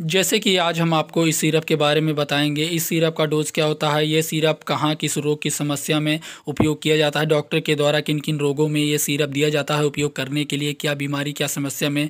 जैसे कि आज हम आपको इस सिरप के बारे में बताएंगे इस सिरप का डोज क्या होता है ये सिरप कहाँ किस रोग की समस्या में उपयोग किया जाता है डॉक्टर के द्वारा किन किन रोगों में ये सिरप दिया जाता है उपयोग करने के लिए क्या बीमारी क्या समस्या में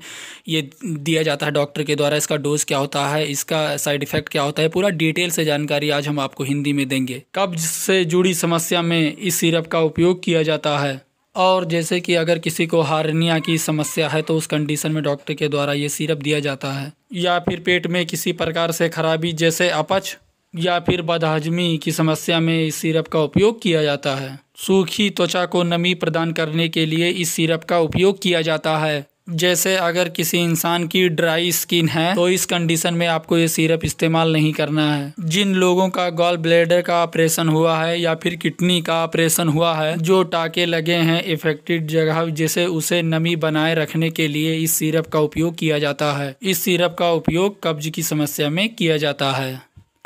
ये दिया जाता है डॉक्टर के द्वारा इसका डोज क्या होता है इसका साइड इफ़ेक्ट क्या होता है पूरा डिटेल से जानकारी आज हम आपको हिंदी में देंगे कब्ज से जुड़ी समस्या में इस सिरप का उपयोग किया जाता है और जैसे कि अगर किसी को हारनिया की समस्या है तो उस कंडीशन में डॉक्टर के द्वारा ये सिरप दिया जाता है या फिर पेट में किसी प्रकार से खराबी जैसे अपच या फिर बदहजमी की समस्या में इस सिरप का उपयोग किया जाता है सूखी त्वचा को नमी प्रदान करने के लिए इस सिरप का उपयोग किया जाता है जैसे अगर किसी इंसान की ड्राई स्किन है तो इस कंडीशन में आपको ये सिरप इस्तेमाल नहीं करना है जिन लोगों का गॉल ब्लेडर का ऑपरेशन हुआ है या फिर किडनी का ऑपरेशन हुआ है जो टाके लगे हैं इफेक्टेड जगह जैसे उसे नमी बनाए रखने के लिए इस सिरप का उपयोग किया जाता है इस सिरप का उपयोग कब्ज की समस्या में किया जाता है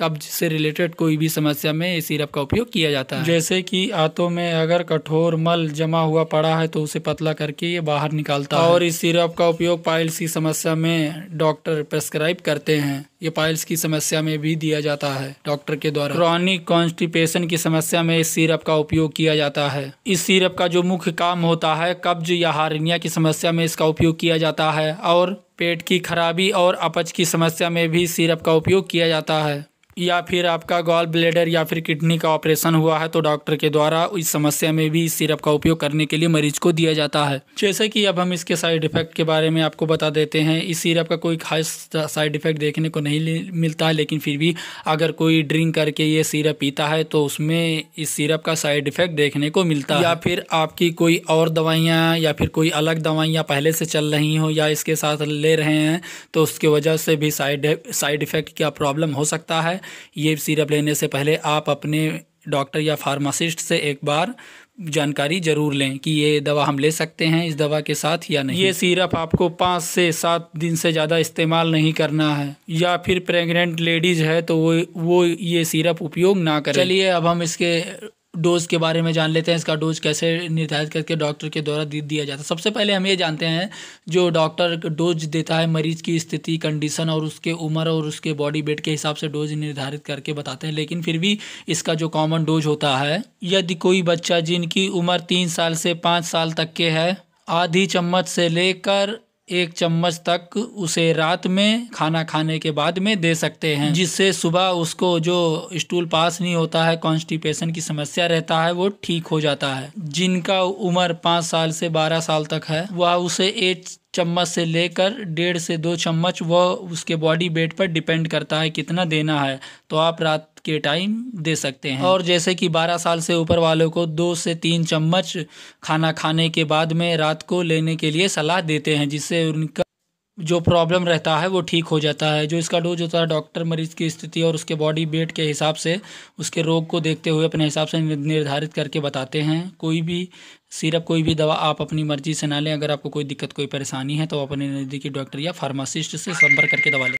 कब्ज से रिलेटेड कोई भी समस्या में इस सिरप का उपयोग किया जाता है जैसे कि आंतों में अगर कठोर मल जमा हुआ पड़ा है तो उसे पतला करके ये बाहर निकालता है और इस सिरप का उपयोग पाइल्स की समस्या में डॉक्टर प्रेस्क्राइब करते हैं ये पाइल्स की समस्या में भी दिया जाता है डॉक्टर के द्वारा क्रॉनिक कॉन्स्टिपेशन की समस्या में इस सिरप का उपयोग किया जाता है इस सिरप का जो मुख्य काम होता है कब्ज या हारनिया की समस्या में इसका उपयोग किया जाता है और पेट की खराबी और अपच की समस्या में भी सिरप का उपयोग किया जाता है या फिर आपका गॉल ब्लेडर या फिर किडनी का ऑपरेशन हुआ है तो डॉक्टर के द्वारा इस समस्या में भी इस सिरप का उपयोग करने के लिए मरीज को दिया जाता है जैसे कि अब हम इसके साइड इफेक्ट के बारे में आपको बता देते हैं इस सिरप का कोई खास साइड इफेक्ट देखने को नहीं मिलता है लेकिन फिर भी अगर कोई ड्रिंक करके ये सिरप पीता है तो उसमें इस सिरप का साइड इफेक्ट देखने को मिलता है या फिर आपकी कोई और दवाइयाँ या फिर कोई अलग दवाइयाँ पहले से चल रही हों या इसके साथ ले रहे हैं तो उसकी वजह से भी साइड साइड इफेक्ट का प्रॉब्लम हो सकता है ये सिरप लेने से पहले आप अपने डॉक्टर या फार्मासिस्ट से एक बार जानकारी ज़रूर लें कि ये दवा हम ले सकते हैं इस दवा के साथ या नहीं ये सिरप आपको पाँच से सात दिन से ज़्यादा इस्तेमाल नहीं करना है या फिर प्रेग्नेंट लेडीज़ है तो वो वो ये सिरप उपयोग ना करें चलिए अब हम इसके डोज़ के बारे में जान लेते हैं इसका डोज कैसे निर्धारित करके डॉक्टर के द्वारा दे दिया जाता है सबसे पहले हम ये जानते हैं जो डॉक्टर डोज देता है मरीज़ की स्थिति कंडीशन और उसके उम्र और उसके बॉडी वेट के हिसाब से डोज निर्धारित करके बताते हैं लेकिन फिर भी इसका जो कॉमन डोज होता है यदि कोई बच्चा जिनकी उम्र तीन साल से पाँच साल तक के है आधी चम्मच से लेकर एक चम्मच तक उसे रात में खाना खाने के बाद में दे सकते हैं जिससे सुबह उसको जो स्टूल पास नहीं होता है कॉन्स्टिपेशन की समस्या रहता है वो ठीक हो जाता है जिनका उम्र पाँच साल से बारह साल तक है वह उसे एक चम्मच से लेकर डेढ़ से दो चम्मच वह उसके बॉडी वेट पर डिपेंड करता है कितना देना है तो आप रात के टाइम दे सकते हैं और जैसे कि 12 साल से ऊपर वालों को दो से तीन चम्मच खाना खाने के बाद में रात को लेने के लिए सलाह देते हैं जिससे उनका जो प्रॉब्लम रहता है वो ठीक हो जाता है जो इसका डोज होता है डॉक्टर मरीज़ की स्थिति और उसके बॉडी वेट के हिसाब से उसके रोग को देखते हुए अपने हिसाब से निर्धारित करके बताते हैं कोई भी सिरप कोई भी दवा आप अपनी मर्ज़ी से ना लें अगर आपको कोई दिक्कत कोई परेशानी है तो अपने नज़दीकी डॉक्टर या फार्मासिस्ट से संपर्क करके दवा लें